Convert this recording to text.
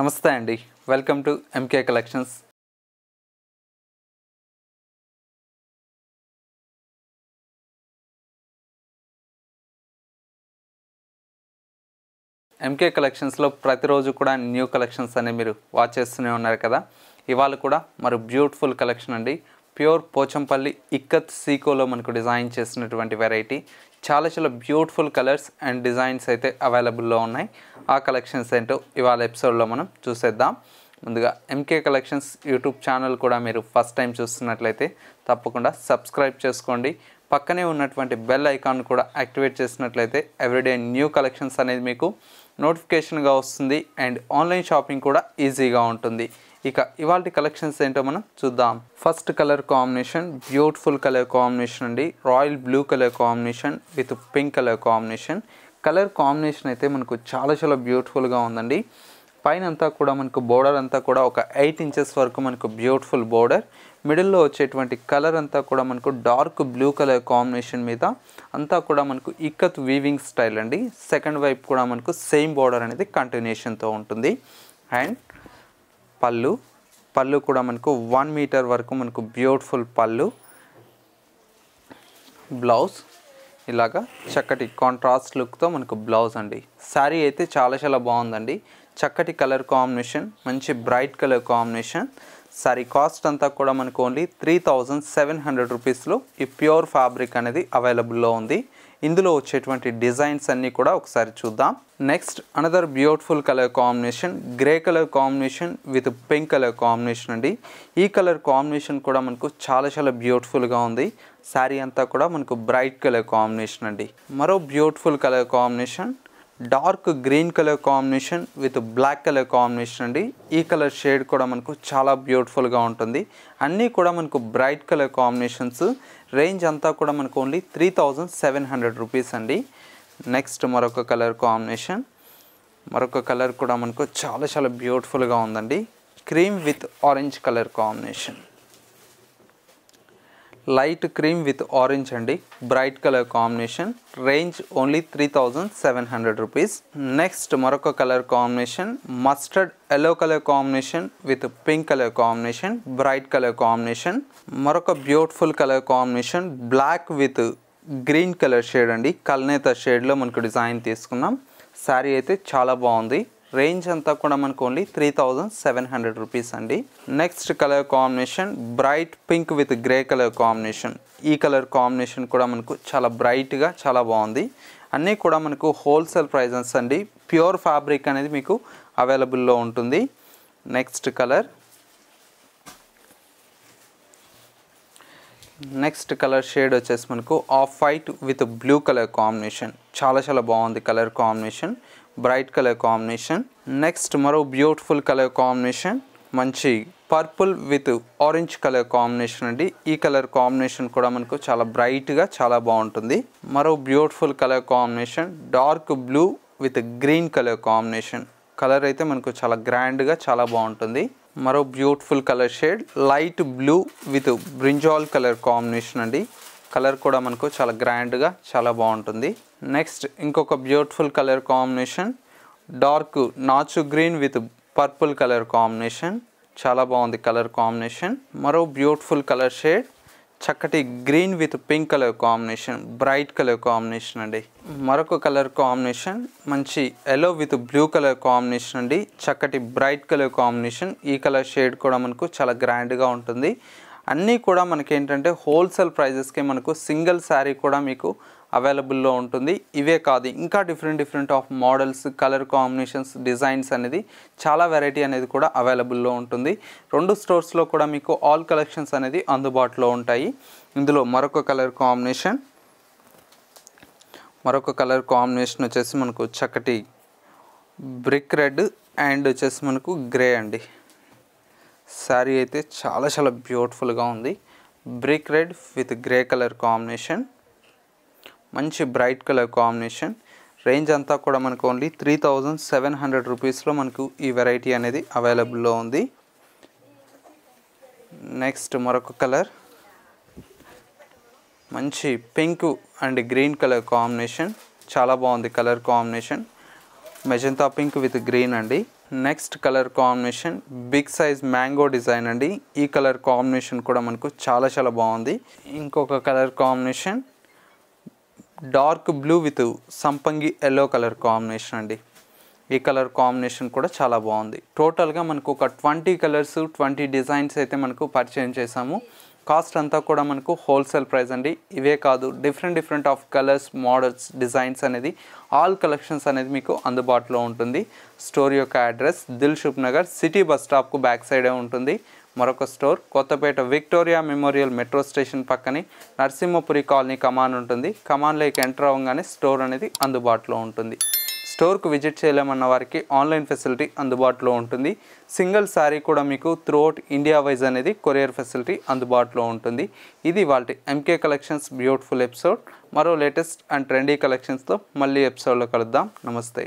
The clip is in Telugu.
నమస్తే అండి welcome to MK collections MK కలెక్షన్స్లో ప్రతిరోజు కూడా న్యూ కలెక్షన్స్ అనేవి మీరు వాచ్ చేస్తూనే ఉన్నారు కదా ఇవాళ కూడా మరి బ్యూటిఫుల్ కలెక్షన్ అండి ప్యూర్ పోచంపల్లి ఇక్కత్ సీకోలో మనకు డిజైన్ చేసినటువంటి వెరైటీ చాలా చాలా బ్యూటిఫుల్ కలర్స్ అండ్ డిజైన్స్ అయితే అవైలబుల్లో ఉన్నాయి ఆ కలెక్షన్స్ ఏంటో ఇవాళ ఎపిసోడ్లో మనం చూసేద్దాం ముందుగా ఎంకే కలెక్షన్స్ యూట్యూబ్ ఛానల్ కూడా మీరు ఫస్ట్ టైం చూస్తున్నట్లయితే తప్పకుండా సబ్స్క్రైబ్ చేసుకోండి పక్కనే ఉన్నటువంటి బెల్ ఐకాన్ కూడా యాక్టివేట్ చేసినట్లయితే ఎవ్రీడే న్యూ కలెక్షన్స్ అనేది మీకు నోటిఫికేషన్గా వస్తుంది అండ్ ఆన్లైన్ షాపింగ్ కూడా ఈజీగా ఉంటుంది ఇక ఇవాళ కలెక్షన్స్ ఏంటో మనం చూద్దాం first colour combination beautiful colour combination అండి royal blue colour combination with pink colour combination colour combination అయితే మనకు చాలా చాలా బ్యూటిఫుల్గా ఉందండి పైన అంతా కూడా మనకు బోర్డర్ అంతా కూడా ఒక ఎయిట్ ఇంచెస్ వరకు మనకు బ్యూటిఫుల్ బోర్డర్ మిడిల్లో వచ్చేటువంటి కలర్ అంతా కూడా మనకు డార్క్ బ్లూ కలర్ కాంబినేషన్ మీద అంతా కూడా మనకు ఇక్కత్ వీవింగ్ స్టైల్ అండి సెకండ్ వైపు కూడా మనకు సేమ్ బోర్డర్ అనేది కంటిన్యూషన్తో ఉంటుంది అండ్ పళ్ళు పళ్ళు కూడా మనకు వన్ మీటర్ వరకు మనకు బ్యూటిఫుల్ పళ్ళు బ్లౌజ్ ఇలాగా చక్కటి కాంట్రాస్ట్ లుక్తో మనకు బ్లౌజ్ అండి శారీ అయితే చాలా చాలా బాగుందండి చక్కటి కలర్ కాంబినేషన్ మంచి bright colour combination sari cost అంతా కూడా మనకు only three thousand seven hundred రూపీస్లో ఈ ప్యూర్ ఫ్యాబ్రిక్ అనేది అవైలబుల్లో ఉంది ఇందులో వచ్చేటువంటి డిజైన్స్ అన్నీ కూడా ఒకసారి చూద్దాం next another beautiful colour combination grey colour combination with pink colour combination అండి ఈ కలర్ కాంబినేషన్ కూడా మనకు చాలా చాలా బ్యూటిఫుల్గా ఉంది శారీ అంతా కూడా మనకు బ్రైట్ కలర్ కాంబినేషన్ అండి మరో beautiful colour combination dark green colour combination with black colour combination అండి ఈ కలర్ షేడ్ కూడా మనకు చాలా బ్యూటిఫుల్గా ఉంటుంది అన్నీ కూడా మనకు బ్రైట్ కలర్ కాంబినేషన్స్ రేంజ్ అంతా కూడా మనకు only three thousand seven hundred rupees అండి నెక్స్ట్ మరొక కలర్ కాంబినేషన్ మరొక కలర్ కూడా మనకు చాలా చాలా బ్యూటిఫుల్గా ఉందండి cream with orange colour combination light cream with orange అండి bright colour combination range only three thousand seven hundred rupees next మరొక colour combination mustard yellow colour combination with pink colour combination bright colour combination మరొక beautiful colour combination black with green colour shade అండి కల్నేత షేడ్లో మనకు డిజైన్ తీసుకున్నాం శారీ అయితే చాలా బాగుంది రేంజ్ అంతా కూడా మనకు only three thousand seven hundred rupees అండి next colour combination bright pink with grey colour combination ఈ కలర్ కాంబినేషన్ కూడా మనకు చాలా బ్రైట్గా చాలా బాగుంది అన్నీ కూడా మనకు హోల్సేల్ ప్రైజెస్ అండి ప్యూర్ ఫ్యాబ్రిక్ అనేది మీకు అవైలబుల్లో ఉంటుంది next colour next colour shade వచ్చేసి మనకు off white with blue colour combination చాలా చాలా బాగుంది colour combination bright colour combination next మరో బ్యూటిఫుల్ కలర్ కాంబినేషన్ మంచి purple with orange colour combination అండి ఈ కలర్ కాంబినేషన్ కూడా మనకు చాలా బ్రైట్గా చాలా బాగుంటుంది మరో beautiful colour combination dark blue with green colour combination colour అయితే మనకు చాలా గ్రాండ్గా చాలా బాగుంటుంది మరో beautiful colour shade light blue with brinjal colour combination అండి కలర్ కూడా మనకు చాలా గ్రాండ్గా చాలా బాగుంటుంది నెక్స్ట్ ఇంకొక బ్యూటిఫుల్ కలర్ కాంబినేషన్ డార్క్ నాచు green with purple colour combination చాలా బాగుంది కలర్ కాంబినేషన్ మరో బ్యూటిఫుల్ కలర్ షేడ్ చక్కటి green with pink colour combination bright colour combination అండి మరొక కలర్ కాంబినేషన్ మంచి yellow with blue colour combination అండి చక్కటి బ్రైట్ కలర్ కాంబినేషన్ ఈ కలర్ షేడ్ కూడా మనకు చాలా గ్రాండ్గా ఉంటుంది అన్నీ కూడా మనకి ఏంటంటే హోల్సేల్ ప్రైజెస్కే మనకు సింగిల్ శారీ కూడా మీకు అవైలబుల్లో ఉంటుంది ఇవే కాదు ఇంకా different different of models colour combinations designs అనేది చాలా వెరైటీ అనేది కూడా అవైలబుల్లో ఉంటుంది రెండు స్టోర్స్లో కూడా మీకు ఆల్ కలెక్షన్స్ అనేది అందుబాటులో ఉంటాయి ఇందులో మరొక కలర్ కాంబినేషన్ మరొక కలర్ కాంబినేషన్ వచ్చేసి మనకు చక్కటి బ్రిక్ రెడ్ అండ్ వచ్చేసి మనకు గ్రే అండి శారీ అయితే చాలా చాలా బ్యూటిఫుల్గా ఉంది brick red with grey colour combination మంచి బ్రైట్ కలర్ కాంబినేషన్ రేంజ్ అంతా కూడా మనకు only three thousand seven hundred రూపీస్లో మనకు ఈ వెరైటీ అనేది అవైలబుల్లో ఉంది నెక్స్ట్ మరొక కలర్ మంచి pink and green colour combination చాలా బాగుంది colour combination magenta pink with green అండి next colour combination big size mango design అండి ఈ కలర్ కాంబినేషన్ కూడా మనకు చాలా చాలా బాగుంది ఇంకొక colour combination dark blue with సంపంగి ఎల్లో కలర్ కాంబినేషన్ అండి ఈ కలర్ కాంబినేషన్ కూడా చాలా బాగుంది టోటల్గా మనకు ఒక ట్వంటీ కలర్స్ ట్వంటీ డిజైన్స్ అయితే మనకు పరిచయం చేసాము కాస్ట్ అంతా కూడా మనకు హోల్సేల్ ప్రైస్ అండి ఇవే కాదు different different of colours models designs అనేది ఆల్ కలెక్షన్స్ అనేది మీకు అందుబాటులో ఉంటుంది స్టోర్ యొక్క address Dilsukhnagar city bus స్టాప్కు బ్యాక్ సైడే ఉంటుంది మరొక store Kothapet Victoria Memorial metro station పక్కనే నరసింహపురి కాలనీ కమాన్ ఉంటుంది కమాన్లోకి ఎంటర్ అవ్వగానే స్టోర్ అనేది అందుబాటులో ఉంటుంది స్టోర్కు విజిట్ చేయలేమన్న వారికి ఆన్లైన్ ఫెసిలిటీ అందుబాటులో ఉంటుంది సింగిల్ శారీ కూడా మీకు త్రూఅవుట్ ఇండియా వైజ్ అనేది కొరియర్ ఫెసిలిటీ అందుబాటులో ఉంటుంది ఇది వాళ్ళ ఎంకే కలెక్షన్స్ బ్యూటిఫుల్ ఎపిసోడ్ మరో లేటెస్ట్ అండ్ ట్రెండీ కలెక్షన్స్తో మళ్ళీ ఎపిసోడ్లో కలుద్దాం నమస్తే